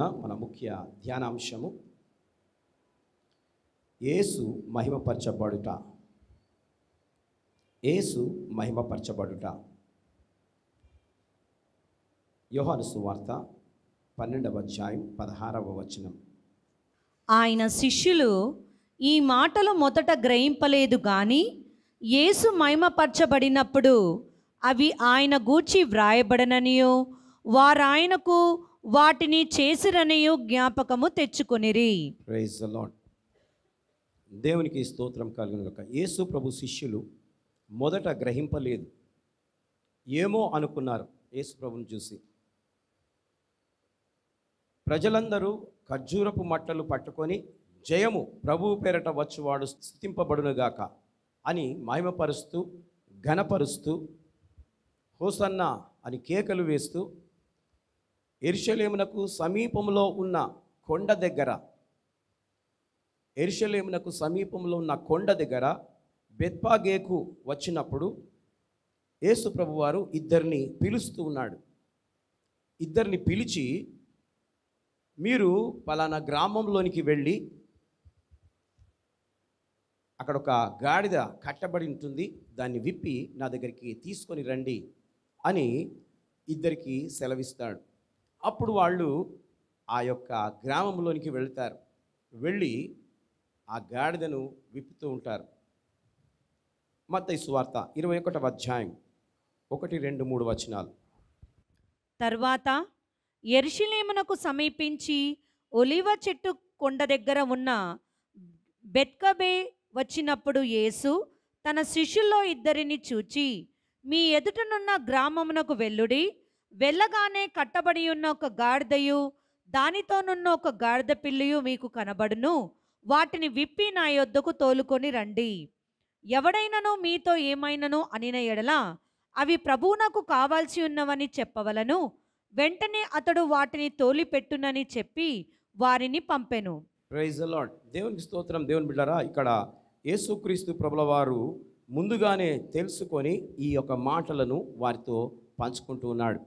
రోజున మన ముఖ్య ధ్యానాంశము ఏసు మహిమపరచబడుట ఏసు మహిమపరచబడుట యోహాను సువార్త పన్నెండవ అధ్యాయం పదహారవ వచనం ఆయన శిష్యులు ఈ మాటలు మొదట గ్రహింపలేదు కానీ యేసు మహిమపరచబడినప్పుడు అవి ఆయన గూర్చి వ్రాయబడననియో వారాయనకు వాటిని చేసిరనియు జ్ఞాపకము తెచ్చుకొనిరి ప్రైజ్ ద లాడ్ దేవునికి స్తోత్రం కలిగిన యేసు ప్రభు శిష్యులు మొదట గ్రహింపలేదు ఏమో అనుకున్నారు యేసు ప్రభుని చూసి ప్రజలందరూ ఖర్జూరపు మట్టలు పట్టుకొని జయము ప్రభు పేరట వచ్చువాడు స్థితింపబడునుగాక అని మహిమపరుస్తూ ఘనపరుస్తూ హోసన్న అని కేకలు వేస్తూ ఎరుషలేమునకు సమీపంలో ఉన్న కొండ దగ్గర ఎరుషలేమునకు సమీపంలో ఉన్న కొండ దగ్గర బెత్పాగేకు వచ్చినప్పుడు యేసు వారు ఇద్దరిని పిలుస్తూ ఉన్నాడు ఇద్దరిని పిలిచి మీరు పలానా గ్రామంలోనికి వెళ్ళి అక్కడ ఒక గాడిద కట్టబడి ఉంటుంది దాన్ని విప్పి నా దగ్గరికి తీసుకొని రండి అని ఇద్దరికి సెలవిస్తాడు అప్పుడు వాళ్ళు ఆ యొక్క గ్రామంలోనికి వెళ్తారు వెళ్ళి ఆ గాడిదను విప్పుతూ ఉంటారు మత్తయి సువార్త ఇరవై ఒకటవ అధ్యాయం ఒకటి రెండు మూడు వచనాలు తర్వాత ఎర్షిలేమునకు సమీపించి ఒలివ చెట్టు కొండ దగ్గర ఉన్న బెత్కబే వచ్చినప్పుడు యేసు తన శిష్యుల్లో ఇద్దరిని చూచి మీ ఎదుటనున్న గ్రామమునకు వెల్లుడి వెళ్ళగానే కట్టబడి ఉన్న ఒక గాడిదయు దానితోనున్న ఒక గాడిద పిల్లియు మీకు కనబడును వాటిని విప్పి నా యొద్దకు తోలుకొని రండి ఎవడైనను మీతో ఏమైనను అనిన ఎడల అవి ప్రభువు నాకు కావాల్సి ఉన్నవని చెప్పవలను వెంటనే అతడు వాటిని తోలిపెట్టునని చెప్పి వారిని పంపెను దేవునికి స్తోత్రం దేవుని బిడ్డరా ఇక్కడ యేసుక్రీస్తు ప్రభుల వారు ముందుగానే తెలుసుకొని ఈ యొక్క మాటలను వారితో పంచుకుంటూ ఉన్నాడు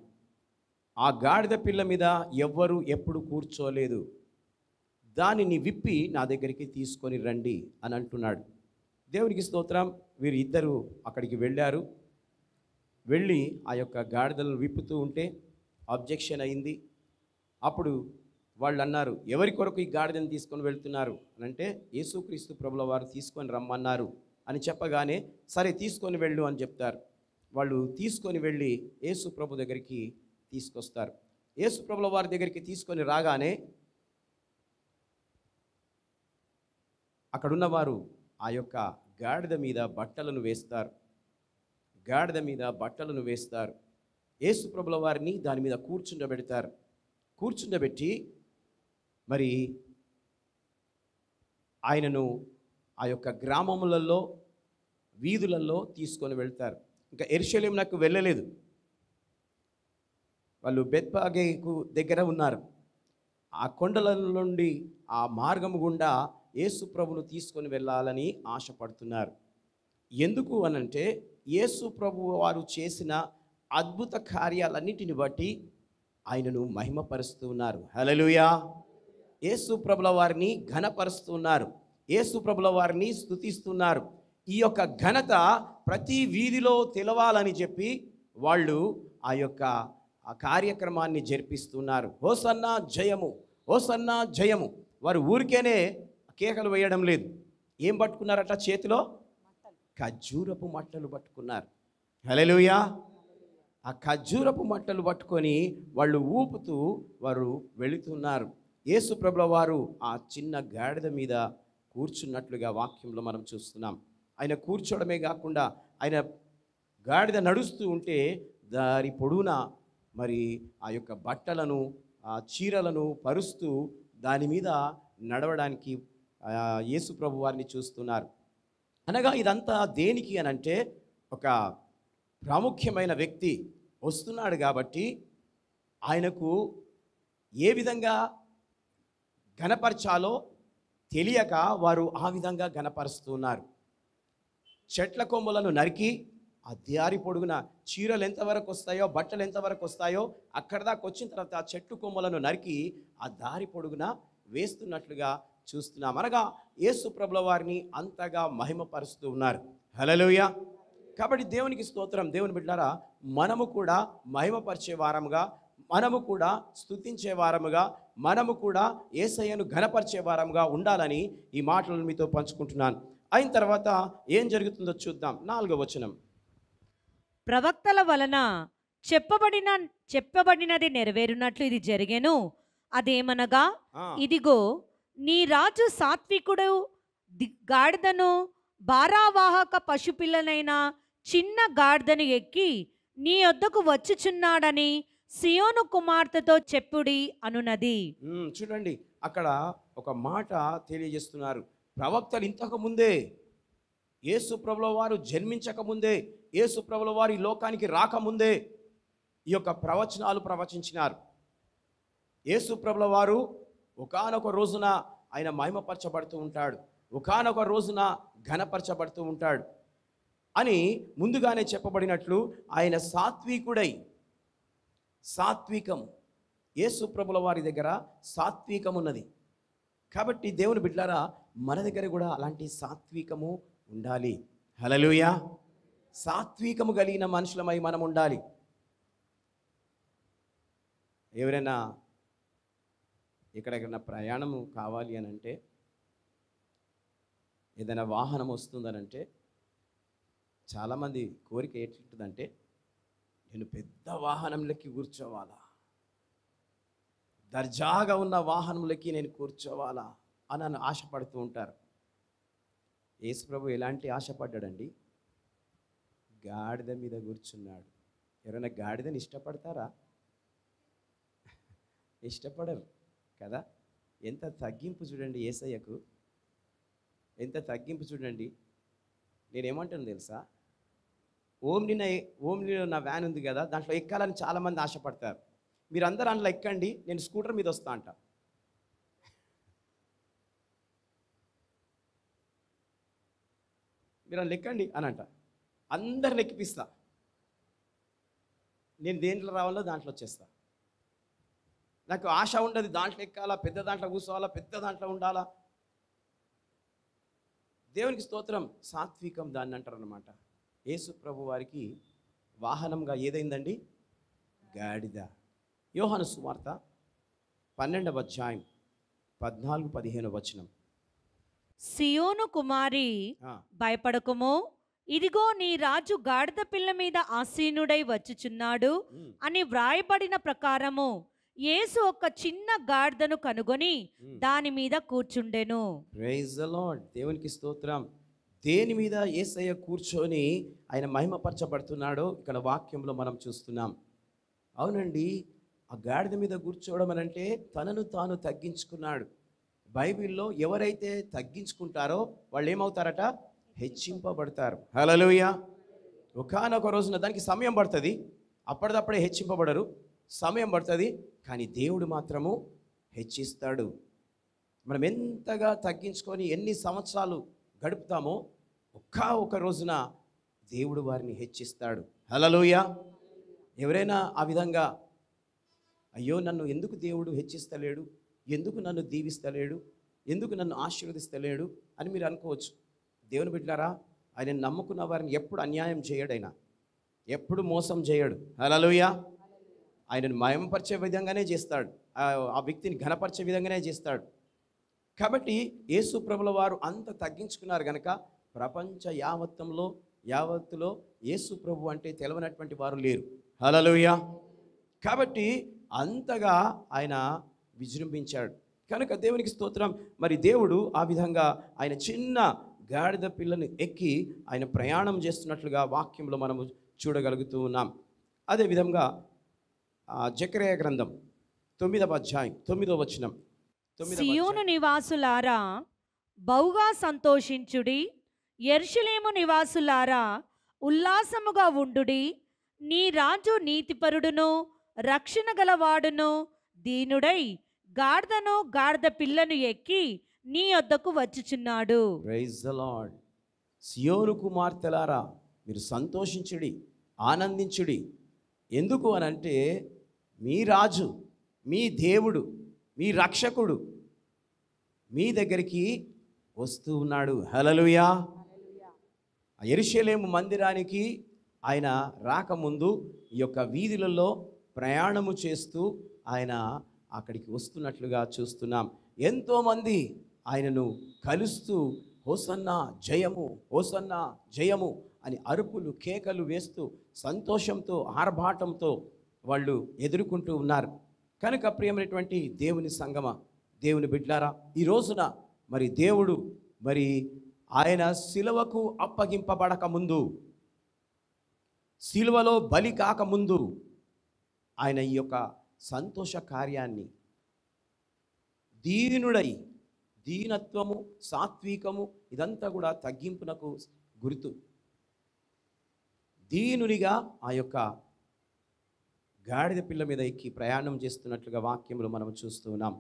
ఆ గాడిద పిల్ల మీద ఎవ్వరూ ఎప్పుడు కూర్చోలేదు దానిని విప్పి నా దగ్గరికి తీసుకొని రండి అని అంటున్నాడు దేవునికి స్తోత్రం వీరు ఇద్దరు అక్కడికి వెళ్ళారు వెళ్ళి ఆ యొక్క గాడిదలు విప్పుతూ ఉంటే అబ్జెక్షన్ అయింది అప్పుడు వాళ్ళు అన్నారు ఎవరి కొరకు ఈ గాడిదని తీసుకొని వెళ్తున్నారు అని అంటే యేసుక్రీస్తు ప్రభుల వారు తీసుకొని రమ్మన్నారు అని చెప్పగానే సరే తీసుకొని వెళ్ళు అని చెప్తారు వాళ్ళు తీసుకొని వెళ్ళి యేసు ప్రభు దగ్గరికి తీసుకొస్తారు యేసుప్రభుల వారి దగ్గరికి తీసుకొని రాగానే అక్కడున్నవారు ఆ యొక్క గాడిద మీద బట్టలను వేస్తారు గాడిద మీద బట్టలను వేస్తారు యేసుప్రభుల వారిని దాని మీద కూర్చుండబెడతారు కూర్చుండబెట్టి మరి ఆయనను ఆ యొక్క గ్రామములలో వీధులలో తీసుకొని వెళ్తారు ఇంకా ఎరుశల్యం నాకు వెళ్ళలేదు వాళ్ళు బెత్పాగేకు దగ్గర ఉన్నారు ఆ కొండల నుండి ఆ మార్గము గుండా యేసు ప్రభును తీసుకొని వెళ్ళాలని ఆశపడుతున్నారు ఎందుకు అనంటే యేసు ప్రభు వారు చేసిన అద్భుత కార్యాలన్నిటిని బట్టి ఆయనను మహిమపరుస్తున్నారు హలలుయా యేసు ప్రభుల వారిని ఘనపరుస్తున్నారు యేసు ప్రభుల వారిని స్థుతిస్తున్నారు ఈ యొక్క ఘనత ప్రతి వీధిలో తెలవాలని చెప్పి వాళ్ళు ఆ యొక్క ఆ కార్యక్రమాన్ని జరిపిస్తున్నారు హోసన్న జయము హోసన్న జయము వారు ఊరికేనే కేకలు వేయడం లేదు ఏం పట్టుకున్నారట చేతిలో ఖర్జూరపు మట్టలు పట్టుకున్నారు హలెలుయా ఆ ఖర్జూరపు మట్టలు పట్టుకొని వాళ్ళు ఊపుతూ వారు వెళుతున్నారు యేసు ప్రభుల వారు ఆ చిన్న గాడిద మీద కూర్చున్నట్లుగా వాక్యంలో మనం చూస్తున్నాం ఆయన కూర్చోవడమే కాకుండా ఆయన గాడిద నడుస్తూ ఉంటే దారి పొడవునా మరి ఆ యొక్క బట్టలను ఆ చీరలను పరుస్తూ దాని మీద నడవడానికి యేసు ప్రభు వారిని చూస్తున్నారు అనగా ఇదంతా దేనికి అని అంటే ఒక ప్రాముఖ్యమైన వ్యక్తి వస్తున్నాడు కాబట్టి ఆయనకు ఏ విధంగా గనపరచాలో తెలియక వారు ఆ విధంగా గనపరుస్తున్నారు చెట్ల కొమ్మలను నరికి ఆ దారి పొడుగున చీరలు ఎంతవరకు వస్తాయో బట్టలు ఎంతవరకు వస్తాయో అక్కడ దాకా వచ్చిన తర్వాత ఆ చెట్టు కొమ్మలను నరికి ఆ దారి పొడుగున వేస్తున్నట్లుగా చూస్తున్నాం అనగా యేసు ప్రభుల వారిని అంతగా మహిమపరుస్తూ ఉన్నారు హలలోయ కాబట్టి దేవునికి స్తోత్రం దేవుని బిడ్డారా మనము కూడా మహిమపరిచే వారముగా మనము కూడా స్థుతించే వారముగా మనము కూడా ఏసయ్యను ఘనపరిచే వారముగా ఉండాలని ఈ మాటలను మీతో పంచుకుంటున్నాను అయిన తర్వాత ఏం జరుగుతుందో చూద్దాం నాలుగో వచనం ప్రవక్తల వలన చెప్పబడిన చెప్పబడినది నెరవేరునట్లు ఇది జరిగేను అదేమనగా ఇదిగో నీ రాజు సాత్వికుడు గాడిదను భారావాహక పశుపిల్లనైన చిన్న గాడిదను ఎక్కి నీ వద్దకు వచ్చుచున్నాడని సియోను కుమార్తెతో చెప్పుడి అనునది చూడండి అక్కడ ఒక మాట తెలియజేస్తున్నారు ప్రవక్తలు ఇంతకు ముందే యేసు ప్రభుల వారు జన్మించక ముందే యేసు ప్రభుల వారి లోకానికి రాకముందే ఈ యొక్క ప్రవచనాలు ప్రవచించినారు యేసు ప్రభుల వారు ఒకనొక రోజున ఆయన మహిమపరచబడుతూ ఉంటాడు ఒకనొక రోజున ఘనపరచబడుతూ ఉంటాడు అని ముందుగానే చెప్పబడినట్లు ఆయన సాత్వికుడై సాత్వికం యేసు ప్రభుల వారి దగ్గర సాత్వికం ఉన్నది కాబట్టి దేవుని బిడ్డారా మన దగ్గర కూడా అలాంటి సాత్వికము ఉండాలి హలలుయా సాత్వికము కలిగిన మనుషులమై మనం ఉండాలి ఎవరైనా ఎక్కడెక్కడైనా ప్రయాణము కావాలి అని అంటే ఏదైనా వాహనం వస్తుందనంటే చాలామంది కోరిక ఏంటంటే నేను పెద్ద వాహనంలోకి కూర్చోవాలా దర్జాగా ఉన్న వాహనంలోకి నేను కూర్చోవాలా అని నన్ను ఆశపడుతూ ఉంటారు యేసుప్రభు ఎలాంటి ఆశపడ్డాడండి గాడిద మీద కూర్చున్నాడు ఎవరైనా గాడిదని ఇష్టపడతారా ఇష్టపడరు కదా ఎంత తగ్గింపు చూడండి ఏసయ్యకు ఎంత తగ్గింపు చూడండి నేనేమంటాను తెలుసా ఓమ్ని నా ఓమ్నిలో నా వ్యాన్ ఉంది కదా దాంట్లో ఎక్కాలని చాలామంది ఆశపడతారు మీరు అందరు అందులో ఎక్కండి నేను స్కూటర్ మీద వస్తా అంట మీరు అందులో ఎక్కండి అని అంట అందరిని ఎక్కిపిస్తా నేను దేంట్లో రావాలో దాంట్లో వచ్చేస్తా నాకు ఆశ ఉండదు దాంట్లో ఎక్కాలా పెద్ద దాంట్లో కూర్చోవాలా పెద్ద దాంట్లో ఉండాలా దేవునికి స్తోత్రం సాత్వికం దాన్ని అంటారు అనమాట యేసు ప్రభు వారికి వాహనంగా ఏదైందండి గాడిద యోహాను సువార్త పన్నెండవ అధ్యాయం పద్నాలుగు పదిహేను వచనం సియోను కుమారి భయపడకము ఇదిగో నీ రాజు గాడిద పిల్ల మీద ఆసీనుడై వచ్చుచున్నాడు అని వ్రాయబడిన ప్రకారము యేసు ఒక చిన్న గాడిదను కనుగొని దాని మీద కూర్చుండెను దేవునికి స్తోత్రం దేని మీద ఏసయ్య కూర్చొని ఆయన మహిమపరచబడుతున్నాడో ఇక్కడ వాక్యంలో మనం చూస్తున్నాం అవునండి ఆ గాడిద మీద కూర్చోవడం అనంటే అంటే తనను తాను తగ్గించుకున్నాడు బైబిల్లో ఎవరైతే తగ్గించుకుంటారో వాళ్ళు ఏమవుతారట హెచ్చింపబడతారు హలలుయ ఒకనొక రోజున దానికి సమయం పడుతుంది అప్పటిదప్పుడే హెచ్చింపబడరు సమయం పడుతుంది కానీ దేవుడు మాత్రము హెచ్చిస్తాడు మనం ఎంతగా తగ్గించుకొని ఎన్ని సంవత్సరాలు గడుపుతామో ఒక్క ఒక రోజున దేవుడు వారిని హెచ్చిస్తాడు హలలోయ ఎవరైనా ఆ విధంగా అయ్యో నన్ను ఎందుకు దేవుడు హెచ్చిస్తలేడు ఎందుకు నన్ను దీవిస్తలేడు ఎందుకు నన్ను ఆశీర్వదిస్తలేడు అని మీరు అనుకోవచ్చు దేవుని బిడ్డారా ఆయన నమ్ముకున్న వారిని ఎప్పుడు అన్యాయం చేయడు ఆయన ఎప్పుడు మోసం చేయడు హలలుయ ఆయనను మయంపరిచే విధంగానే చేస్తాడు ఆ వ్యక్తిని ఘనపరిచే విధంగానే చేస్తాడు కాబట్టి యేసు ప్రభుల వారు అంత తగ్గించుకున్నారు కనుక ప్రపంచ యావత్తంలో యావత్తులో యేసు ప్రభు అంటే తెలవనటువంటి వారు లేరు హలలుయ కాబట్టి అంతగా ఆయన విజృంభించాడు కనుక దేవునికి స్తోత్రం మరి దేవుడు ఆ విధంగా ఆయన చిన్న గాడిద పిల్లని ఎక్కి ఆయన ప్రయాణం చేస్తున్నట్లుగా వాక్యంలో మనము చూడగలుగుతూ ఉన్నాం అదేవిధంగా జకరేయ గ్రంథం తొమ్మిదవ అధ్యాయం తొమ్మిదవ వచనం సియోను నివాసులారా బహుగా సంతోషించుడి ఎర్షలేము నివాసులారా ఉల్లాసముగా ఉండుడి నీ రాజు నీతిపరుడును రక్షణ గలవాడును దీనుడై గాడిదను గాడిద పిల్లను ఎక్కి నీ వద్దకు వచ్చుచున్నాడు ప్రైజ్ ద లార్డ్ సియోను కుమార్తెలారా మీరు సంతోషించుడి ఆనందించుడి ఎందుకు అని అంటే మీ రాజు మీ దేవుడు మీ రక్షకుడు మీ దగ్గరికి వస్తూ ఉన్నాడు హలలుయా ఎరుషలేము మందిరానికి ఆయన రాకముందు ఈ యొక్క వీధులలో ప్రయాణము చేస్తూ ఆయన అక్కడికి వస్తున్నట్లుగా చూస్తున్నాం ఎంతోమంది ఆయనను కలుస్తూ హోసన్న జయము హోసన్న జయము అని అరుపులు కేకలు వేస్తూ సంతోషంతో ఆర్భాటంతో వాళ్ళు ఎదుర్కొంటూ ఉన్నారు కనుక ప్రియమైనటువంటి దేవుని సంగమ దేవుని బిడ్లారా ఈ రోజున మరి దేవుడు మరి ఆయన శిలువకు అప్పగింపబడక ముందు శిలువలో బలి కాకముందు ఆయన ఈ యొక్క సంతోష కార్యాన్ని దీనుడై దీనత్వము సాత్వికము ఇదంతా కూడా తగ్గింపునకు గుర్తు దీనునిగా ఆ యొక్క గాడిద పిల్ల మీద ఎక్కి ప్రయాణం చేస్తున్నట్లుగా వాక్యంలో మనం చూస్తూ ఉన్నాం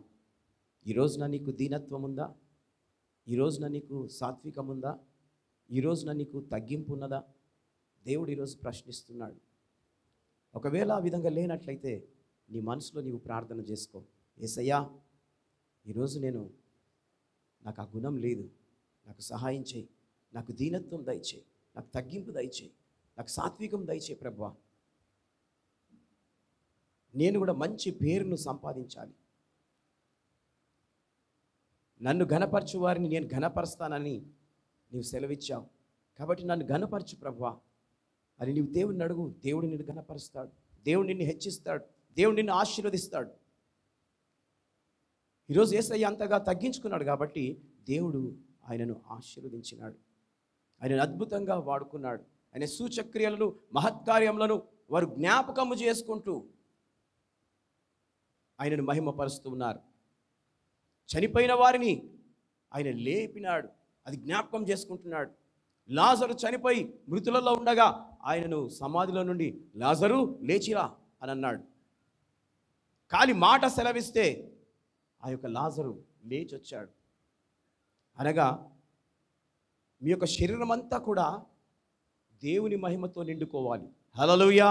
ఈరోజున నీకు దీనత్వం ఉందా ఈరోజున నీకు సాత్వికం ఉందా ఈరోజున నీకు తగ్గింపు ఉన్నదా దేవుడు ఈరోజు ప్రశ్నిస్తున్నాడు ఒకవేళ ఆ విధంగా లేనట్లయితే నీ మనసులో నీవు ప్రార్థన చేసుకో ఏసయ్యా ఈరోజు నేను నాకు ఆ గుణం లేదు నాకు సహాయం చేయి నాకు దీనత్వం దయచేయి నాకు తగ్గింపు దయచేయి నాకు సాత్వికం దయచేయి ప్రభా నేను కూడా మంచి పేరును సంపాదించాలి నన్ను ఘనపరచు వారిని నేను ఘనపరుస్తానని నీవు సెలవిచ్చావు కాబట్టి నన్ను ఘనపరచు ప్రభా అని నీవు దేవుడిని అడుగు దేవుడు నిన్ను ఘనపరుస్తాడు దేవుడు నిన్ను హెచ్చిస్తాడు దేవుడు నిన్ను ఆశీర్వదిస్తాడు ఈరోజు ఏసయ్య అంతగా తగ్గించుకున్నాడు కాబట్టి దేవుడు ఆయనను ఆశీర్వదించినాడు ఆయనను అద్భుతంగా వాడుకున్నాడు ఆయన సూచక్రియలను మహత్కార్యములను వారు జ్ఞాపకము చేసుకుంటూ ఆయనను మహిమపరుస్తూ ఉన్నారు చనిపోయిన వారిని ఆయన లేపినాడు అది జ్ఞాపకం చేసుకుంటున్నాడు లాజరు చనిపోయి మృతులలో ఉండగా ఆయనను సమాధిలో నుండి లాజరు లేచిరా అని అన్నాడు కాలి మాట సెలవిస్తే ఆ యొక్క లాజరు లేచి వచ్చాడు అనగా మీ యొక్క శరీరం అంతా కూడా దేవుని మహిమతో నిండుకోవాలి హలలుయా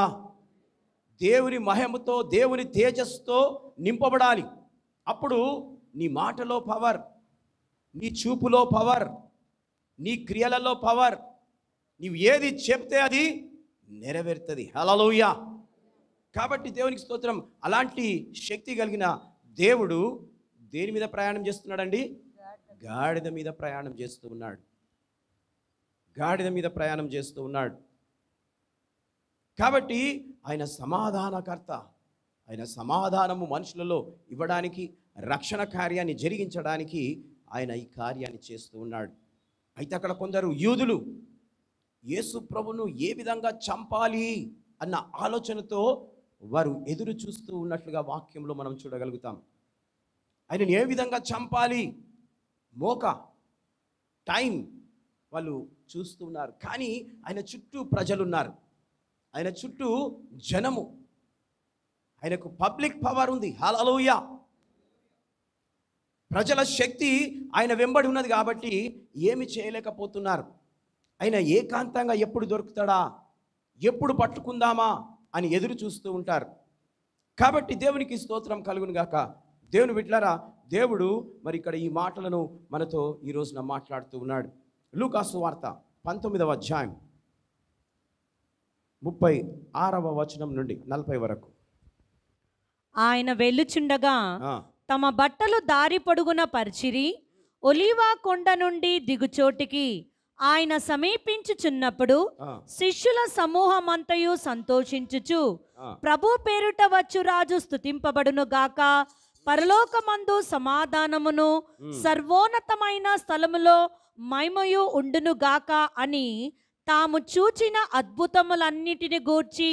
దేవుని మహిమతో దేవుని తేజస్సుతో నింపబడాలి అప్పుడు నీ మాటలో పవర్ నీ చూపులో పవర్ నీ క్రియలలో పవర్ నీవు ఏది చెప్తే అది నెరవేరుతుంది హలలోయ కాబట్టి దేవునికి స్తోత్రం అలాంటి శక్తి కలిగిన దేవుడు దేని మీద ప్రయాణం చేస్తున్నాడండి గాడిద మీద ప్రయాణం చేస్తూ ఉన్నాడు గాడిద మీద ప్రయాణం చేస్తూ ఉన్నాడు కాబట్టి ఆయన సమాధానకర్త ఆయన సమాధానము మనుషులలో ఇవ్వడానికి రక్షణ కార్యాన్ని జరిగించడానికి ఆయన ఈ కార్యాన్ని చేస్తూ ఉన్నాడు అయితే అక్కడ కొందరు యూదులు యేసు ప్రభును ఏ విధంగా చంపాలి అన్న ఆలోచనతో వారు ఎదురు చూస్తూ ఉన్నట్లుగా వాక్యంలో మనం చూడగలుగుతాం ఆయనను ఏ విధంగా చంపాలి మోక టైం వాళ్ళు చూస్తున్నారు కానీ ఆయన చుట్టూ ప్రజలు ఉన్నారు ఆయన చుట్టూ జనము ఆయనకు పబ్లిక్ పవర్ ఉంది హలలోయ ప్రజల శక్తి ఆయన వెంబడి ఉన్నది కాబట్టి ఏమి చేయలేకపోతున్నారు ఆయన ఏకాంతంగా ఎప్పుడు దొరుకుతాడా ఎప్పుడు పట్టుకుందామా అని ఎదురు చూస్తూ ఉంటారు కాబట్టి దేవునికి స్తోత్రం కలుగునుగాక దేవుని విట్లారా దేవుడు మరి ఇక్కడ ఈ మాటలను మనతో ఈ రోజున మాట్లాడుతూ ఉన్నాడు లూకాసు వార్త పంతొమ్మిదవ అధ్యాయం ముప్పై ఆరవ వచనం నుండి నలభై వరకు ఆయన వెళ్ళుచుండగా తమ బట్టలు దారి పొడుగున పరిచిరి ఒలివా కొండ నుండి దిగుచోటికి ఆయన సమీపించుచున్నప్పుడు శిష్యుల సమూహమంతయు సంతోషించుచు ప్రభు పేరుట వచ్చు రాజు స్థుతింపబడును గాక పరలోకమందు సమాధానమును సర్వోన్నతమైన స్థలములో మైమయు ఉండును గాక అని తాము చూచిన అద్భుతములన్నిటిని గూర్చి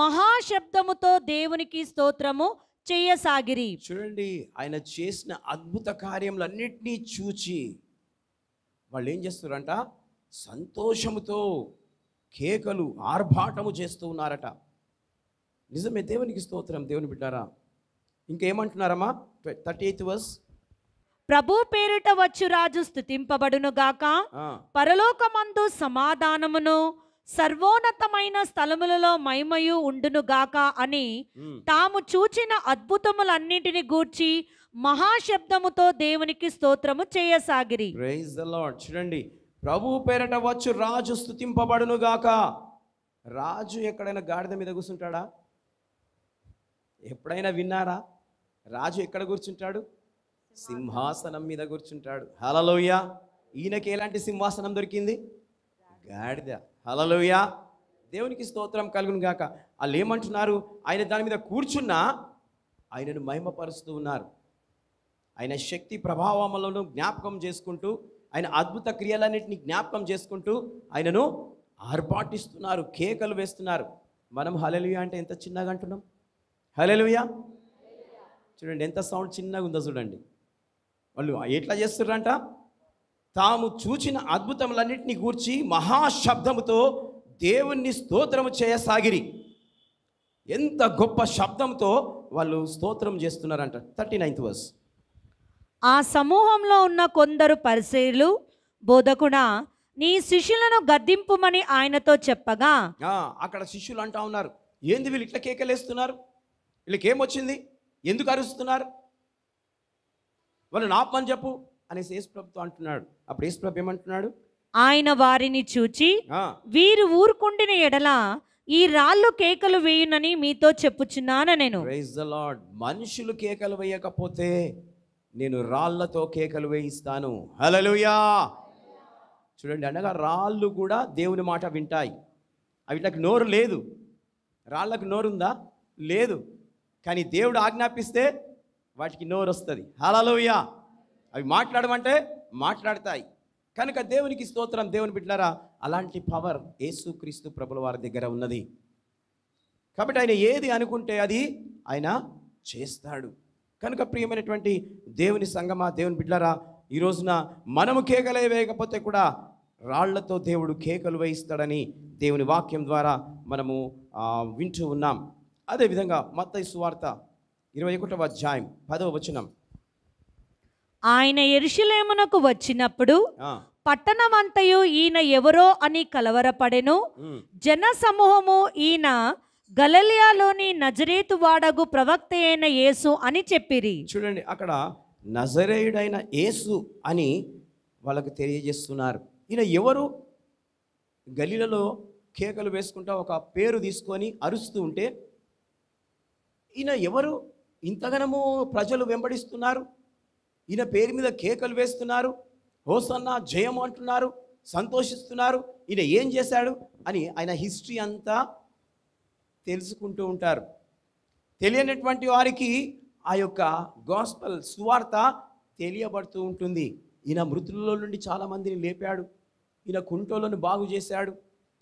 మహాశబ్దముతో దేవునికి స్తోత్రము చేయసాగిరి చూడండి ఆయన చేసిన అద్భుత కార్యములన్నిటినీ చూచి వాళ్ళు ఏం చేస్తున్నారంట సంతోషముతో కేకలు ఆర్భాటము చేస్తూ ఉన్నారట నిజమే దేవునికి స్తోత్రం దేవుని బిడ్డారా ఇంకేమంటున్నారమ్మా థర్టీ ఎయిత్ వర్స్ ప్రభు పేరిట వచ్చు రాజు స్థుతింపబడును గాక పరలోకమందు సమాధానమును సర్వోన్నతమైన స్థలములలో మైమయు ఉండును గాక అని తాము చూచిన అద్భుతములన్నింటిని గూర్చి మహాశబ్దముతో దేవునికి స్తోత్రము చేయసాగిరి ద చూడండి ప్రభు పేరట వచ్చు రాజు స్థుతింపబడును గాక రాజు ఎక్కడైనా గాడిద మీద కూర్చుంటాడా ఎప్పుడైనా విన్నారా రాజు ఎక్కడ కూర్చుంటాడు సింహాసనం మీద కూర్చుంటాడు హలలోయ ఈయనకి ఎలాంటి సింహాసనం దొరికింది గాడిద హలలోయ దేవునికి స్తోత్రం కలుగును గాక వాళ్ళు ఏమంటున్నారు ఆయన దాని మీద కూర్చున్నా ఆయనను మహిమపరుస్తూ ఉన్నారు ఆయన శక్తి ప్రభావములను జ్ఞాపకం చేసుకుంటూ ఆయన అద్భుత క్రియలన్నింటినీ జ్ఞాపకం చేసుకుంటూ ఆయనను ఆర్పాటిస్తున్నారు కేకలు వేస్తున్నారు మనం హలలుయ అంటే ఎంత చిన్నగా అంటున్నాం హలలుయా చూడండి ఎంత సౌండ్ చిన్నగా ఉందో చూడండి వాళ్ళు ఎట్లా చేస్తున్నారంట తాము చూచిన అద్భుతములన్నింటినీ గూర్చి మహాశబ్దముతో దేవుణ్ణి స్తోత్రము చేయసాగిరి ఎంత గొప్ప శబ్దంతో వాళ్ళు స్తోత్రం చేస్తున్నారంట థర్టీ నైన్త్ వర్స్ ఆ సమూహంలో ఉన్న కొందరు పరిశీలు బోధకుణ నీ శిష్యులను గద్దింపుమని ఆయనతో చెప్పగా అక్కడ శిష్యులు అంటా ఉన్నారు ఏంది వీళ్ళు ఇట్లా కేకలేస్తున్నారు వీళ్ళకి ఏమొచ్చింది ఎందుకు అరుస్తున్నారు వాళ్ళు నాపని చెప్పు అనేసి యేసుప్రభుతో అంటున్నాడు అప్పుడు యేసుప్రభు ఏమంటున్నాడు ఆయన వారిని చూచి వీరు ఊరుకుండిన ఎడల ఈ రాళ్ళు కేకలు వేయునని మీతో చెప్పుచున్నాను నేను మనుషులు కేకలు వేయకపోతే నేను రాళ్లతో కేకలు వేయిస్తాను హలలుయా చూడండి అనగా రాళ్ళు కూడా దేవుని మాట వింటాయి అవిటకు నోరు లేదు రాళ్లకు నోరుందా లేదు కానీ దేవుడు ఆజ్ఞాపిస్తే వాటికి నోరు వస్తుంది హాలలోయ అవి మాట్లాడమంటే మాట్లాడతాయి కనుక దేవునికి స్తోత్రం దేవుని బిడ్డారా అలాంటి పవర్ క్రీస్తు ప్రభుల వారి దగ్గర ఉన్నది కాబట్టి ఆయన ఏది అనుకుంటే అది ఆయన చేస్తాడు కనుక ప్రియమైనటువంటి దేవుని సంగమా దేవుని బిడ్డారా ఈ రోజున మనము కేకలే వేయకపోతే కూడా రాళ్లతో దేవుడు కేకలు వేయిస్తాడని దేవుని వాక్యం ద్వారా మనము వింటూ ఉన్నాం అదేవిధంగా మత్తయి సువార్త ఇరవై ఒకటవ అధ్యాయం పదవ వచనం ఆయన ఎరుషులేమునకు వచ్చినప్పుడు పట్టణమంతయు ఈయన ఎవరో అని కలవరపడెను జన సమూహము ఈయన గలలియాలోని నజరేతు వాడగు ప్రవక్త అయిన యేసు అని చెప్పిరి చూడండి అక్కడ నజరేయుడైన యేసు అని వాళ్ళకు తెలియజేస్తున్నారు ఈయన ఎవరు గలీలలో కేకలు వేసుకుంటా ఒక పేరు తీసుకొని అరుస్తూ ఉంటే ఈయన ఎవరు ఇంతగనము ప్రజలు వెంబడిస్తున్నారు ఈయన పేరు మీద కేకలు వేస్తున్నారు హోసన్న జయం అంటున్నారు సంతోషిస్తున్నారు ఈయన ఏం చేశాడు అని ఆయన హిస్టరీ అంతా తెలుసుకుంటూ ఉంటారు తెలియనటువంటి వారికి ఆ యొక్క గాస్పల్ సువార్త తెలియబడుతూ ఉంటుంది ఈయన మృతులలో నుండి చాలామందిని లేపాడు ఈయన కుంటోళ్ళను బాగు చేశాడు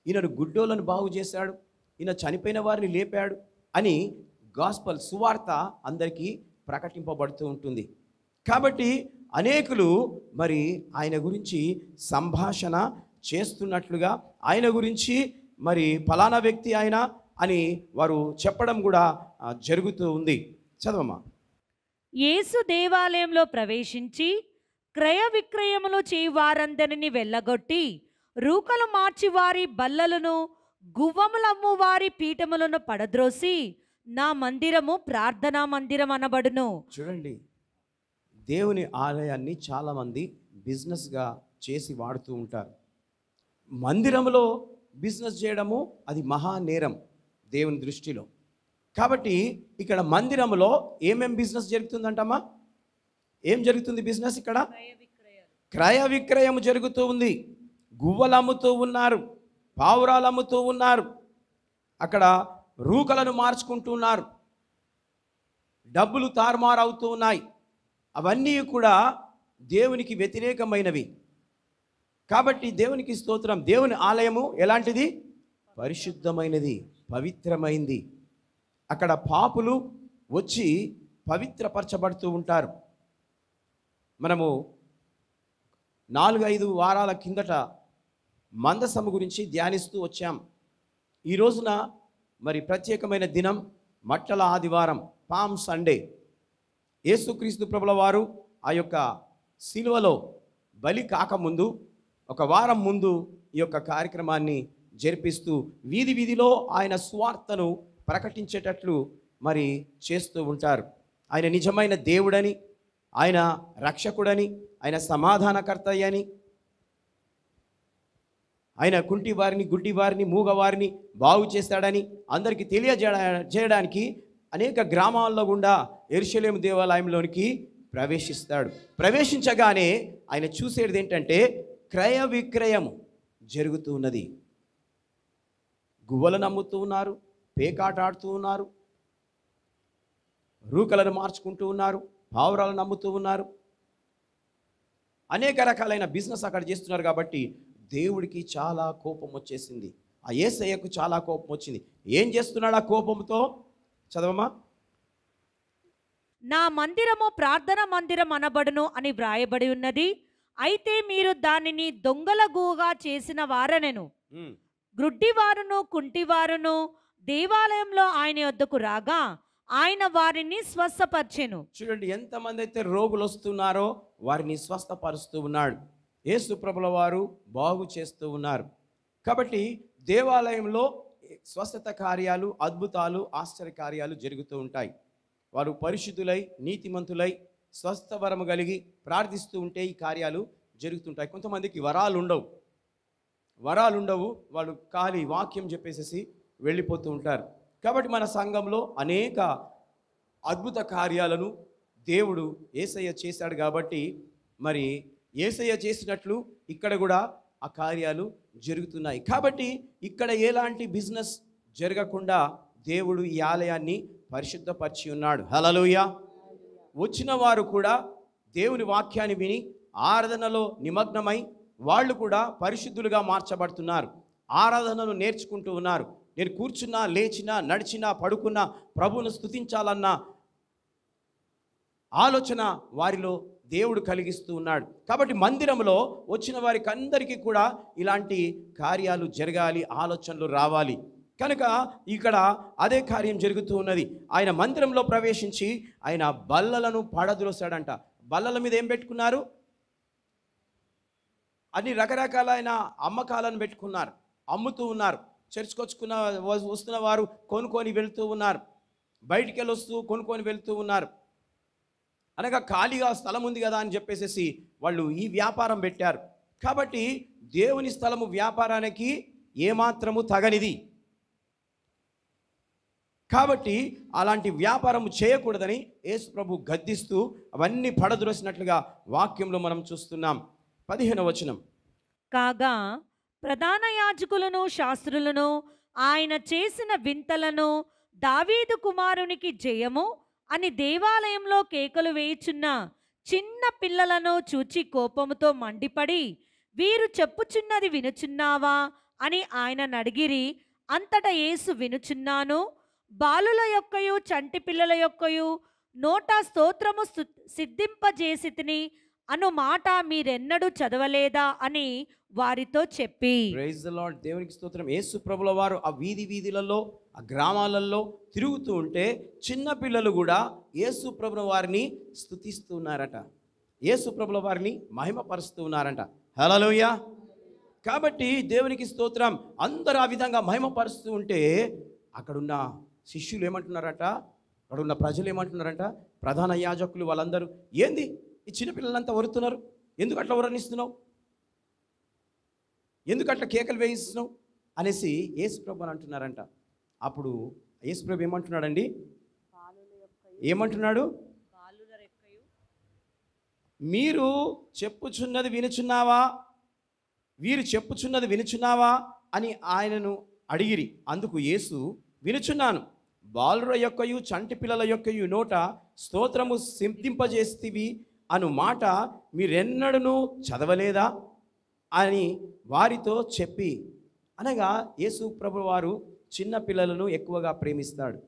ఈయన గుడ్డోళ్ళను బాగు చేశాడు ఈయన చనిపోయిన వారిని లేపాడు అని గాస్పల్ సువార్త అందరికీ ప్రకటింపబడుతూ ఉంటుంది కాబట్టి అనేకులు మరి ఆయన గురించి సంభాషణ చేస్తున్నట్లుగా ఆయన గురించి మరి ఫలానా వ్యక్తి ఆయన అని వారు చెప్పడం కూడా జరుగుతూ ఉంది చదవమ్మా యేసు దేవాలయంలో ప్రవేశించి క్రయ విక్రయములు చేయవారందరిని వెళ్ళగొట్టి రూకలు మార్చి వారి బల్లలను గువ్వములమ్ము వారి పీఠములను పడద్రోసి నా మందిరము ప్రార్థనా మందిరం అనబడును చూడండి దేవుని ఆలయాన్ని చాలామంది బిజినెస్గా చేసి వాడుతూ ఉంటారు మందిరంలో బిజినెస్ చేయడము అది మహా నేరం దేవుని దృష్టిలో కాబట్టి ఇక్కడ మందిరంలో ఏమేం బిజినెస్ జరుగుతుందంటమ్మా ఏం జరుగుతుంది బిజినెస్ ఇక్కడ క్రయ విక్రయం జరుగుతూ ఉంది గువ్వలు అమ్ముతూ ఉన్నారు పావురాలు అమ్ముతూ ఉన్నారు అక్కడ రూకలను మార్చుకుంటున్నారు డబ్బులు తారుమారవుతూ ఉన్నాయి అవన్నీ కూడా దేవునికి వ్యతిరేకమైనవి కాబట్టి దేవునికి స్తోత్రం దేవుని ఆలయము ఎలాంటిది పరిశుద్ధమైనది పవిత్రమైంది అక్కడ పాపులు వచ్చి పవిత్రపరచబడుతూ ఉంటారు మనము నాలుగైదు వారాల కిందట మందసము గురించి ధ్యానిస్తూ వచ్చాం ఈ రోజున మరి ప్రత్యేకమైన దినం మట్టల ఆదివారం పామ్ సండే యేసుక్రీస్తు ప్రభుల వారు ఆ యొక్క శిలువలో బలి కాకముందు ఒక వారం ముందు ఈ యొక్క కార్యక్రమాన్ని జరిపిస్తూ వీధి వీధిలో ఆయన స్వార్థను ప్రకటించేటట్లు మరి చేస్తూ ఉంటారు ఆయన నిజమైన దేవుడని ఆయన రక్షకుడని ఆయన సమాధానకర్త అని ఆయన కుంటి వారిని గుడ్డి వారిని మూగవారిని బాగు చేస్తాడని అందరికీ తెలియజే చేయడానికి అనేక గ్రామాల్లో గుండా ఎరుశలేం దేవాలయంలోనికి ప్రవేశిస్తాడు ప్రవేశించగానే ఆయన చూసేది ఏంటంటే క్రయ విక్రయం జరుగుతూ ఉన్నది గువ్వలు నమ్ముతూ ఉన్నారు పేకాట ఆడుతూ ఉన్నారు రూకలను మార్చుకుంటూ ఉన్నారు పావురాలను నమ్ముతూ ఉన్నారు అనేక రకాలైన బిజినెస్ అక్కడ చేస్తున్నారు కాబట్టి దేవుడికి చాలా కోపం వచ్చేసింది ఆ ఏసయ్యకు చాలా కోపం వచ్చింది ఏం చేస్తున్నాడు ఆ కోపంతో చదవమ్మా నా మందిరము ప్రార్థన మందిరం అనబడును అని వ్రాయబడి ఉన్నది అయితే మీరు దానిని దొంగల గూగా చేసిన వారనెను గ్రుడ్డివారును కుంటివారును దేవాలయంలో ఆయన వద్దకు రాగా ఆయన వారిని స్వస్థపరిచెను చూడండి ఎంతమంది అయితే రోగులు వస్తున్నారో వారిని స్వస్థపరుస్తూ ఉన్నాడు యేసు ప్రభుల వారు బాగు చేస్తూ ఉన్నారు కాబట్టి దేవాలయంలో స్వస్థత కార్యాలు అద్భుతాలు ఆశ్చర్య కార్యాలు జరుగుతూ ఉంటాయి వారు పరిశుద్ధులై నీతిమంతులై స్వస్థ వరము కలిగి ప్రార్థిస్తూ ఉంటే ఈ కార్యాలు జరుగుతుంటాయి కొంతమందికి వరాలు ఉండవు వరాలు ఉండవు వాళ్ళు ఖాళీ వాక్యం చెప్పేసేసి వెళ్ళిపోతూ ఉంటారు కాబట్టి మన సంఘంలో అనేక అద్భుత కార్యాలను దేవుడు ఏసయ్య చేశాడు కాబట్టి మరి ఏసయ్య చేసినట్లు ఇక్కడ కూడా ఆ కార్యాలు జరుగుతున్నాయి కాబట్టి ఇక్కడ ఎలాంటి బిజినెస్ జరగకుండా దేవుడు ఈ ఆలయాన్ని పరిశుద్ధపరిచి ఉన్నాడు హలలోయ వచ్చిన వారు కూడా దేవుని వాక్యాన్ని విని ఆరాధనలో నిమగ్నమై వాళ్ళు కూడా పరిశుద్ధులుగా మార్చబడుతున్నారు ఆరాధనను నేర్చుకుంటూ ఉన్నారు నేను కూర్చున్నా లేచినా నడిచినా పడుకున్నా ప్రభువును స్థుతించాలన్న ఆలోచన వారిలో దేవుడు కలిగిస్తూ ఉన్నాడు కాబట్టి మందిరంలో వచ్చిన వారికి అందరికీ కూడా ఇలాంటి కార్యాలు జరగాలి ఆలోచనలు రావాలి కనుక ఇక్కడ అదే కార్యం జరుగుతూ ఉన్నది ఆయన మందిరంలో ప్రవేశించి ఆయన బల్లలను పడదులొస్తాడంట బల్లల మీద ఏం పెట్టుకున్నారు అన్ని రకరకాలైన అమ్మకాలను పెట్టుకున్నారు అమ్ముతూ ఉన్నారు చర్చకొచ్చుకున్న వస్తున్న వారు కొనుక్కొని వెళుతూ ఉన్నారు బయటికి వెళ్ళొస్తూ కొనుక్కొని వెళుతూ ఉన్నారు అనగా ఖాళీగా స్థలం ఉంది కదా అని చెప్పేసేసి వాళ్ళు ఈ వ్యాపారం పెట్టారు కాబట్టి దేవుని స్థలము వ్యాపారానికి ఏమాత్రము తగనిది కాబట్టి అలాంటి వ్యాపారం చేయకూడదని యేసు ప్రభు గద్దిస్తూ అవన్నీ పడదురసినట్లుగా వాక్యంలో మనం చూస్తున్నాం పదిహేను వచనం కాగా ప్రధాన యాజకులను శాస్త్రులను ఆయన చేసిన వింతలను దావీదు కుమారునికి జయము అని దేవాలయంలో కేకలు వేయుచున్న చిన్న పిల్లలను చూచి కోపముతో మండిపడి వీరు చెప్పుచున్నది వినుచున్నావా అని ఆయన నడిగిరి అంతట యేసు వినుచున్నాను బాలుల యొక్కయు చంటి పిల్లల యొక్కయు నోట స్తోత్రము సిద్ధింపజేసితిని అను మాట మీరెన్నడూ చదవలేదా అని వారితో చెప్పి దేవునికి స్తోత్రం ఏసు ప్రభుల వారు ఆ వీధి వీధులలో ఆ గ్రామాలలో తిరుగుతూ ఉంటే చిన్నపిల్లలు కూడా యేసుప్రభుల వారిని ఉన్నారట యేసుప్రభుల వారిని మహిమపరుస్తూ ఉన్నారంట హలోయ కాబట్టి దేవునికి స్తోత్రం అందరూ ఆ విధంగా మహిమపరుస్తూ ఉంటే అక్కడున్న శిష్యులు ఏమంటున్నారట అక్కడున్న ప్రజలు ఏమంటున్నారంట ప్రధాన యాజకులు వాళ్ళందరూ ఏంది ఈ చిన్నపిల్లలంతా వరుతున్నారు ఎందుకు అట్లా వరణిస్తున్నావు ఎందుకు అట్లా కేకలు వేయిస్తున్నావు అనేసి యేసు ప్రభు అని అంటున్నారంట అప్పుడు యేసుప్రభు ఏమంటున్నాడండి ఏమంటున్నాడు మీరు చెప్పుచున్నది వినుచున్నావా వీరు చెప్పుచున్నది వినుచున్నావా అని ఆయనను అడిగిరి అందుకు యేసు వినుచున్నాను బాలుర యొక్కయు చంటి పిల్లల యొక్కయు నోట స్తోత్రము సిద్ధింపజేస్తివి అను మాట మీరెన్నడూ చదవలేదా అని వారితో చెప్పి అనగా యేసు ప్రభు వారు చిన్న పిల్లలను ఎక్కువగా ప్రేమిస్తాడు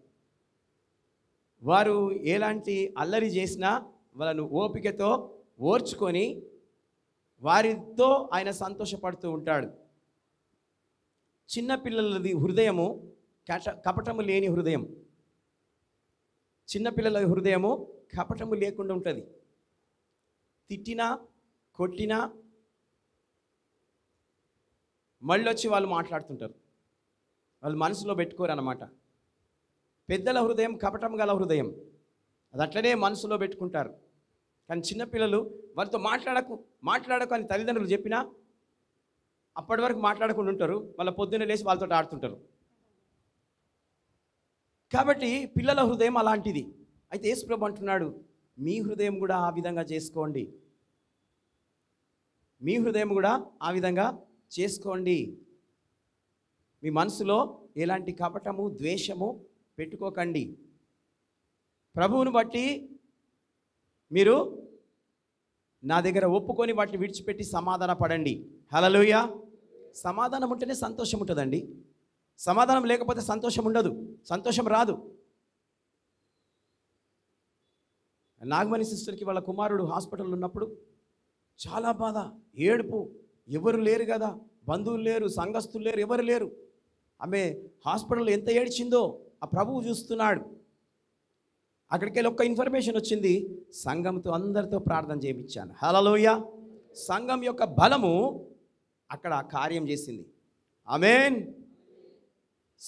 వారు ఎలాంటి అల్లరి చేసినా వాళ్ళను ఓపికతో ఓర్చుకొని వారితో ఆయన సంతోషపడుతూ ఉంటాడు చిన్నపిల్లలది హృదయము కట కపటము లేని హృదయం చిన్నపిల్లల హృదయము కపటము లేకుండా ఉంటుంది తిట్టినా కొట్టినా మళ్ళొచ్చి వాళ్ళు మాట్లాడుతుంటారు వాళ్ళు మనసులో పెట్టుకోరు అనమాట పెద్దల హృదయం కపటం గల హృదయం అది అట్లనే మనసులో పెట్టుకుంటారు కానీ చిన్నపిల్లలు వారితో మాట్లాడకు మాట్లాడకు అని తల్లిదండ్రులు చెప్పినా అప్పటి వరకు మాట్లాడకుండా ఉంటారు వాళ్ళ పొద్దున్నే లేచి వాళ్ళతో ఆడుతుంటారు కాబట్టి పిల్లల హృదయం అలాంటిది అయితే యేసుప్రభు అంటున్నాడు మీ హృదయం కూడా ఆ విధంగా చేసుకోండి మీ హృదయం కూడా ఆ విధంగా చేసుకోండి మీ మనసులో ఎలాంటి కపటము ద్వేషము పెట్టుకోకండి ప్రభువును బట్టి మీరు నా దగ్గర ఒప్పుకొని వాటిని విడిచిపెట్టి సమాధాన పడండి హలలుయ సమాధానం ఉంటేనే సంతోషం ఉంటుందండి సమాధానం లేకపోతే సంతోషం ఉండదు సంతోషం రాదు నాగమణి సిస్టర్కి వాళ్ళ కుమారుడు హాస్పిటల్లో ఉన్నప్పుడు చాలా బాధ ఏడుపు ఎవరు లేరు కదా బంధువులు లేరు సంఘస్థులు లేరు ఎవరు లేరు ఆమె హాస్పిటల్లో ఎంత ఏడ్చిందో ఆ ప్రభువు చూస్తున్నాడు అక్కడికి వెళ్ళి ఒక్క ఇన్ఫర్మేషన్ వచ్చింది సంఘంతో అందరితో ప్రార్థన చేయించాను హలలోయ సంఘం యొక్క బలము అక్కడ కార్యం చేసింది ఆమెన్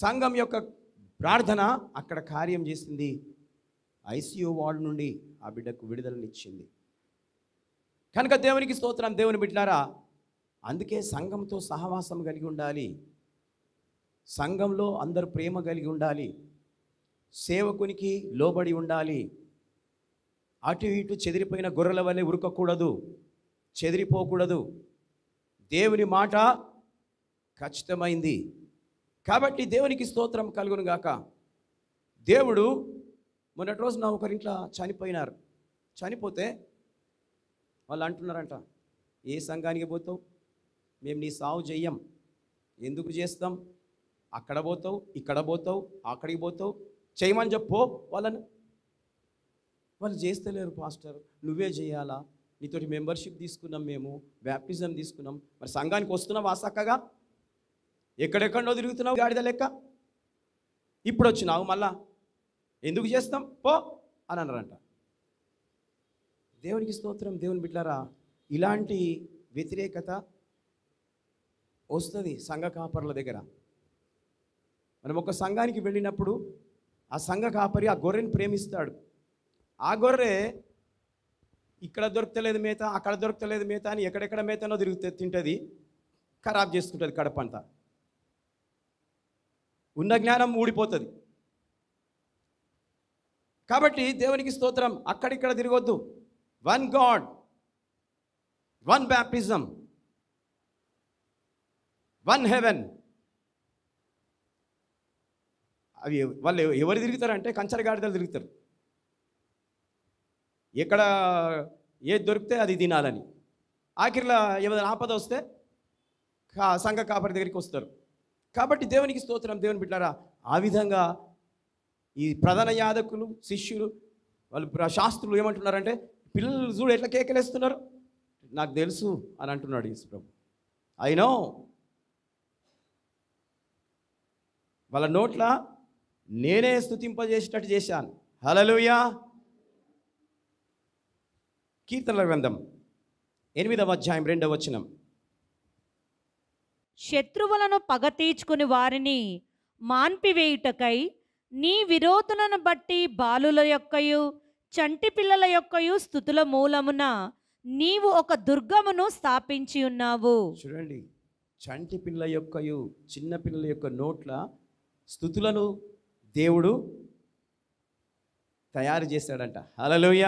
సంఘం యొక్క ప్రార్థన అక్కడ కార్యం చేసింది ఐసీయూ వార్డు నుండి ఆ బిడ్డకు విడుదలనిచ్చింది కనుక దేవునికి స్తోత్రం దేవుని బిడ్డారా అందుకే సంఘంతో సహవాసం కలిగి ఉండాలి సంఘంలో అందరు ప్రేమ కలిగి ఉండాలి సేవకునికి లోబడి ఉండాలి అటు ఇటు చెదిరిపోయిన గొర్రెల వలె ఉరకకూడదు చెదిరిపోకూడదు దేవుని మాట ఖచ్చితమైంది కాబట్టి దేవునికి స్తోత్రం కలుగును గాక దేవుడు మొన్నటి రోజు నా ఒకరింట్లో చనిపోయినారు చనిపోతే వాళ్ళు అంటున్నారంట ఏ సంఘానికి పోతావు మేము నీ సాగు చెయ్యం ఎందుకు చేస్తాం అక్కడ పోతావు ఇక్కడ పోతావు అక్కడికి పోతావు చేయమని చెప్పు వాళ్ళని వాళ్ళు చేస్తలేరు పాస్టర్ నువ్వే చేయాలా నీతోటి మెంబర్షిప్ తీసుకున్నాం మేము బ్యాప్టిజం తీసుకున్నాం మరి సంఘానికి వస్తున్నావు ఆసక్కగా ఎక్కడెక్కడో తిరుగుతున్నావు గాడిద లెక్క ఇప్పుడు వచ్చినావు మళ్ళా ఎందుకు చేస్తాం పో అని అన్నారంట దేవునికి స్తోత్రం దేవుని బిడ్డారా ఇలాంటి వ్యతిరేకత వస్తుంది సంఘ కాపర్ల దగ్గర మనం ఒక సంఘానికి వెళ్ళినప్పుడు ఆ సంఘ కాపరి ఆ గొర్రెని ప్రేమిస్తాడు ఆ గొర్రె ఇక్కడ దొరకలేదు మేత అక్కడ దొరకలేదు మేత అని ఎక్కడెక్కడ మేతనో తిరుగుతుంది తింటుంది ఖరాబ్ చేసుకుంటుంది కడప అంతా ఉన్న జ్ఞానం ఊడిపోతుంది కాబట్టి దేవునికి స్తోత్రం అక్కడిక్కడ తిరగొద్దు one God one baptism one heaven అవి వాళ్ళు ఎవరు తిరుగుతారంటే కంచర గాడిదలు తిరుగుతారు ఎక్కడ ఏది దొరికితే అది తినాలని ఆఖరిలో ఏమైనా ఆపద వస్తే సంఘ కాపరి దగ్గరికి వస్తారు కాబట్టి దేవునికి స్తోత్రం దేవుని బిడ్డారా ఆ విధంగా ఈ ప్రధాన యాదకులు శిష్యులు వాళ్ళు శాస్త్రులు ఏమంటున్నారంటే పిల్లలు చూడు ఎట్లా కేకలేస్తున్నారు నాకు తెలుసు అని అంటున్నాడు యేసు ప్రభు అయినో వాళ్ళ నోట్ల నేనే స్థుతింపజేసినట్టు చేశాను హలలుయా కీర్తనల గ్రంథం ఎనిమిదవ అధ్యాయం రెండవ వచనం శత్రువులను పగ తీర్చుకుని వారిని మాన్పివేయుటకై నీ విరోధులను బట్టి బాలుల యొక్కయు చంటి పిల్లల యొక్కయు స్థుతుల మూలమున నీవు ఒక దుర్గమును స్థాపించి ఉన్నావు చూడండి చంటి పిల్లల యొక్కయు చిన్న పిల్లల యొక్క నోట్ల స్థుతులను దేవుడు తయారు చేశాడంట హలలోయ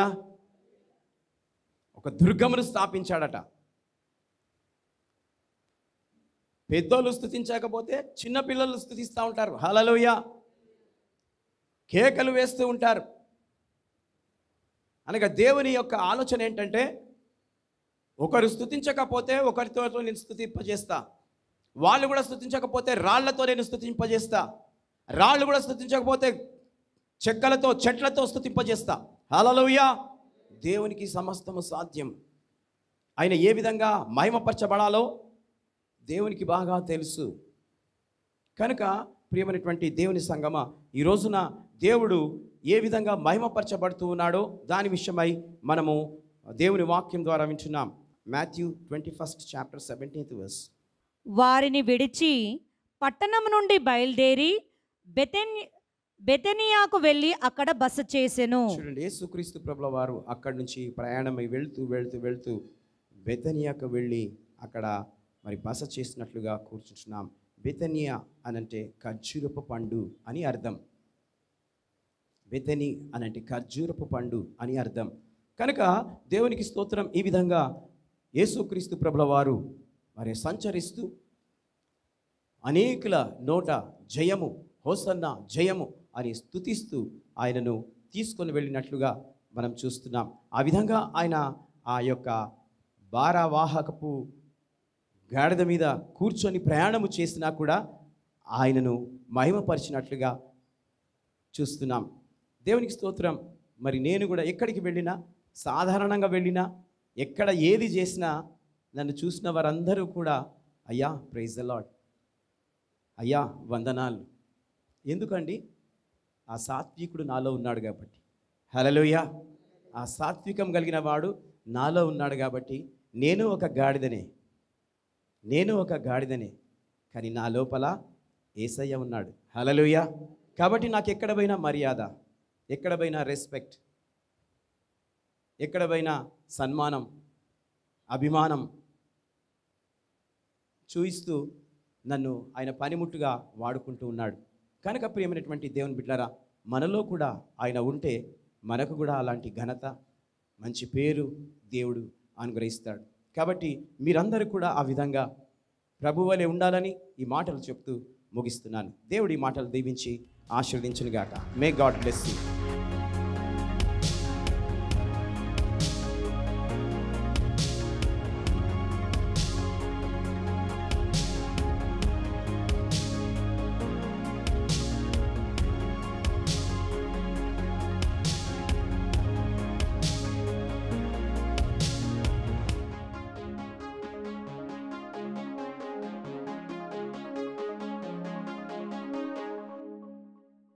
ఒక దుర్గమును స్థాపించాడట పెద్దోళ్ళు స్థుతించకపోతే చిన్నపిల్లలు స్థుతిస్తూ ఉంటారు హలలోయ కేకలు వేస్తూ ఉంటారు అనగా దేవుని యొక్క ఆలోచన ఏంటంటే ఒకరు స్థుతించకపోతే ఒకరితో నేను స్థుతింపజేస్తా వాళ్ళు కూడా స్థుతించకపోతే రాళ్లతో నేను స్థుతింపజేస్తా రాళ్ళు కూడా స్థుతించకపోతే చెక్కలతో చెట్లతో స్థుతింపజేస్తా హలలోయ దేవునికి సమస్తము సాధ్యం ఆయన ఏ విధంగా మహిమపరచబడాలో దేవునికి బాగా తెలుసు కనుక ప్రియమైనటువంటి దేవుని సంగమ ఈ రోజున దేవుడు ఏ విధంగా మహిమపరచబడుతూ ఉన్నాడో దాని విషయమై మనము దేవుని వాక్యం ద్వారా వింటున్నాం Matthew twenty first chapter seventeenth verse వారిని విడిచి పట్టణం నుండి బయలుదేరి బెతెన్ బెతనియాకు వెళ్ళి అక్కడ బస చేసెను చూడండి యేసుక్రీస్తు ప్రభుల వారు అక్కడి నుంచి ప్రయాణమై వెళ్తూ వెళ్తూ వెళ్తూ బెతనియాకు వెళ్ళి అక్కడ మరి బస చేసినట్లుగా కూర్చుంటున్నాం బెతనియా అనంటే ఖర్జూరపు పండు అని అర్థం బెతని అనంటే ఖర్జూరపు పండు అని అర్థం కనుక దేవునికి స్తోత్రం ఈ విధంగా యేసుక్రీస్తు ప్రభుల వారు మరి సంచరిస్తూ అనేకుల నోట జయము హోసన్న జయము అని స్థుతిస్తూ ఆయనను తీసుకొని వెళ్ళినట్లుగా మనం చూస్తున్నాం ఆ విధంగా ఆయన ఆ యొక్క భారవాహకపు గాడిద మీద కూర్చొని ప్రయాణము చేసినా కూడా ఆయనను మహిమపరిచినట్లుగా చూస్తున్నాం దేవునికి స్తోత్రం మరి నేను కూడా ఎక్కడికి వెళ్ళినా సాధారణంగా వెళ్ళినా ఎక్కడ ఏది చేసినా నన్ను చూసిన వారందరూ కూడా అయ్యా ప్రైజ్ ద లాడ్ అయ్యా వందనాలు ఎందుకండి ఆ సాత్వికుడు నాలో ఉన్నాడు కాబట్టి హలలోయ ఆ సాత్వికం కలిగిన వాడు నాలో ఉన్నాడు కాబట్టి నేను ఒక గాడిదనే నేను ఒక గాడిదనే కానీ నా లోపల ఏసయ్య ఉన్నాడు హలలుయ కాబట్టి నాకు ఎక్కడ పోయినా మర్యాద ఎక్కడ పోయినా రెస్పెక్ట్ ఎక్కడ పోయినా సన్మానం అభిమానం చూయిస్తూ నన్ను ఆయన పనిముట్టుగా వాడుకుంటూ ఉన్నాడు కనుక ప్రియమైనటువంటి దేవుని బిడ్డారా మనలో కూడా ఆయన ఉంటే మనకు కూడా అలాంటి ఘనత మంచి పేరు దేవుడు అనుగ్రహిస్తాడు కాబట్టి మీరందరూ కూడా ఆ విధంగా ప్రభువలే ఉండాలని ఈ మాటలు చెప్తూ ముగిస్తున్నాను దేవుడి మాటలు దీవించి ఆశీర్వదించునుగాక మే గాడ్ బ్లెస్ యూ